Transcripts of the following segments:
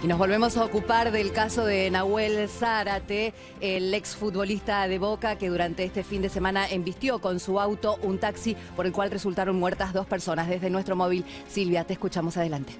Y nos volvemos a ocupar del caso de Nahuel Zárate, el exfutbolista de Boca que durante este fin de semana embistió con su auto un taxi por el cual resultaron muertas dos personas. Desde nuestro móvil, Silvia, te escuchamos adelante.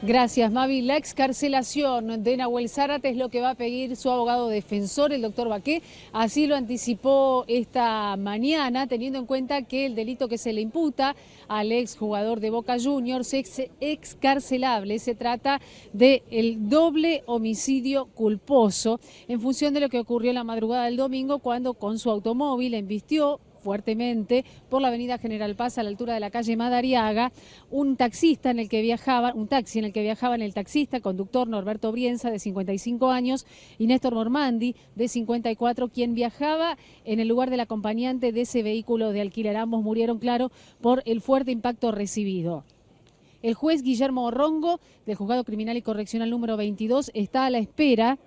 Gracias, Mavi. La excarcelación de Nahuel Zárate es lo que va a pedir su abogado defensor, el doctor Baqué. Así lo anticipó esta mañana, teniendo en cuenta que el delito que se le imputa al exjugador de Boca Juniors es excarcelable. Se trata del doble homicidio culposo, en función de lo que ocurrió la madrugada del domingo, cuando con su automóvil embistió fuertemente por la avenida General Paz a la altura de la calle Madariaga, un taxista en el que viajaba, un taxi en el que viajaban el taxista, conductor Norberto Brienza de 55 años y Néstor Normandi de 54, quien viajaba en el lugar del acompañante de ese vehículo de alquiler. Ambos murieron, claro, por el fuerte impacto recibido. El juez Guillermo Rongo, del Juzgado Criminal y Correccional número 22, está a la espera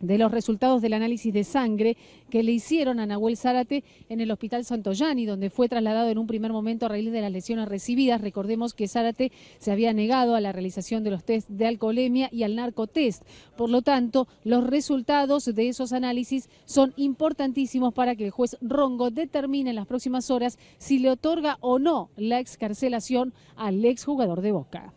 de los resultados del análisis de sangre que le hicieron a Nahuel Zárate en el Hospital Santoyani, donde fue trasladado en un primer momento a raíz de las lesiones recibidas. Recordemos que Zárate se había negado a la realización de los test de alcoholemia y al narcotest. Por lo tanto, los resultados de esos análisis son importantísimos para que el juez Rongo determine en las próximas horas si le otorga o no la excarcelación al exjugador de Boca.